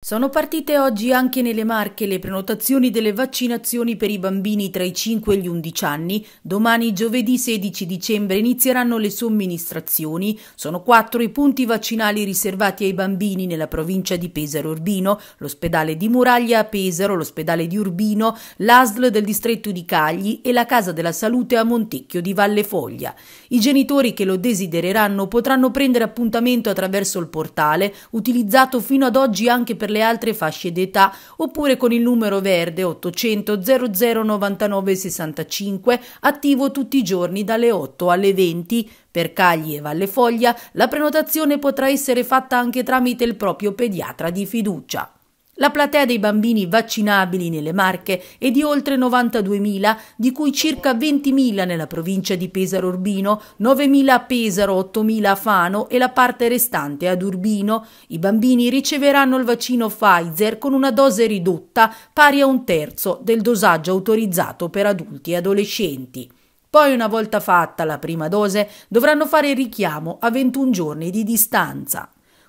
Sono partite oggi anche nelle Marche le prenotazioni delle vaccinazioni per i bambini tra i 5 e gli 11 anni. Domani giovedì 16 dicembre inizieranno le somministrazioni. Sono quattro i punti vaccinali riservati ai bambini nella provincia di Pesaro Urbino, l'ospedale di Muraglia a Pesaro, l'ospedale di Urbino, l'ASL del distretto di Cagli e la Casa della Salute a Montecchio di Valle Foglia. I genitori che lo desidereranno potranno prendere appuntamento attraverso il portale, utilizzato fino ad oggi anche per per le altre fasce d'età oppure con il numero verde 800 00 99 65 attivo tutti i giorni dalle 8 alle 20. Per Cagli e Valle Foglia la prenotazione potrà essere fatta anche tramite il proprio pediatra di fiducia. La platea dei bambini vaccinabili nelle Marche è di oltre 92.000, di cui circa 20.000 nella provincia di Pesaro Urbino, 9.000 a Pesaro, 8.000 a Fano e la parte restante ad Urbino. I bambini riceveranno il vaccino Pfizer con una dose ridotta pari a un terzo del dosaggio autorizzato per adulti e adolescenti. Poi, una volta fatta la prima dose, dovranno fare il richiamo a 21 giorni di distanza.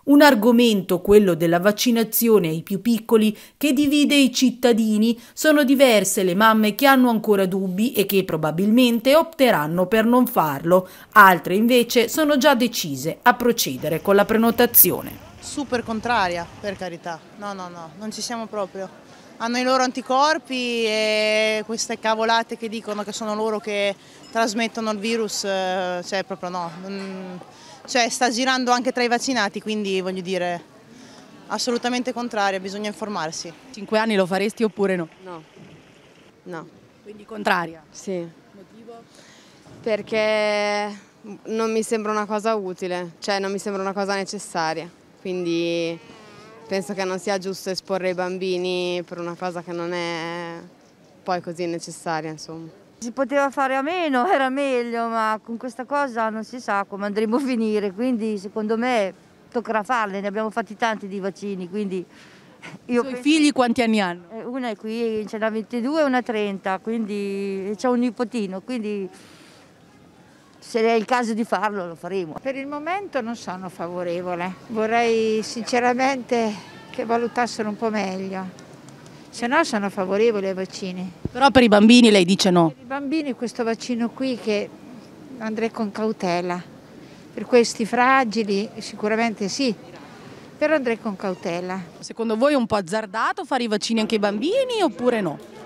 Un argomento, quello della vaccinazione ai più piccoli, che divide i cittadini. Sono diverse le mamme che hanno ancora dubbi e che probabilmente opteranno per non farlo. Altre invece sono già decise a procedere con la prenotazione. Super contraria, per carità. No, no, no, non ci siamo proprio hanno i loro anticorpi e queste cavolate che dicono che sono loro che trasmettono il virus, eh, cioè proprio no. Non... Mm, cioè, sta girando anche tra i vaccinati, quindi voglio dire assolutamente contraria, bisogna informarsi. Cinque anni lo faresti oppure no? No, no. Quindi contraria? Sì. Motivo? Perché non mi sembra una cosa utile, cioè non mi sembra una cosa necessaria, quindi penso che non sia giusto esporre i bambini per una cosa che non è poi così necessaria, insomma. Si poteva fare a meno, era meglio, ma con questa cosa non si sa come andremo a finire, quindi secondo me toccherà farle, ne abbiamo fatti tanti di vaccini, quindi... Io I penso... figli quanti anni hanno? Eh, una è qui, ce n'ha 22 e una 30, quindi c'è un nipotino, quindi se è il caso di farlo lo faremo. Per il momento non sono favorevole, vorrei sinceramente che valutassero un po' meglio se no sono favorevoli ai vaccini. Però per i bambini lei dice no? Per i bambini questo vaccino qui che andrei con cautela, per questi fragili sicuramente sì, però andrei con cautela. Secondo voi è un po' azzardato fare i vaccini anche ai bambini oppure no?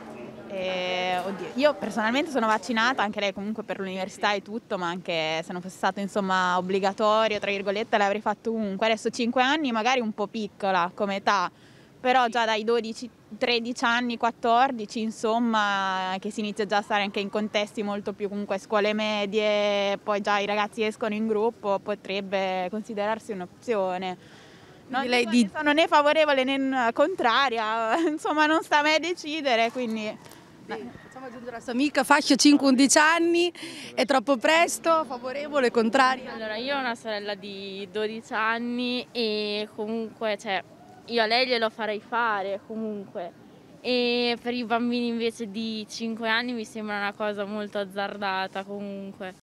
Eh, oddio, io personalmente sono vaccinata, anche lei comunque per l'università e tutto, ma anche se non fosse stato insomma obbligatorio, tra virgolette, l'avrei fatto comunque. Adesso 5 anni magari un po' piccola come età, però già dai 12, 13 anni, 14, insomma, che si inizia già a stare anche in contesti molto più comunque scuole medie, poi già i ragazzi escono in gruppo, potrebbe considerarsi un'opzione. Non lei di... sono né favorevole né contraria, insomma non sta a me decidere, quindi... facciamo aggiungere la sua amica, fascia 5-11 anni, è troppo presto, favorevole, contraria? Allora, io ho una sorella di 12 anni e comunque, cioè, io a lei glielo farei fare comunque. E per i bambini invece di 5 anni mi sembra una cosa molto azzardata comunque.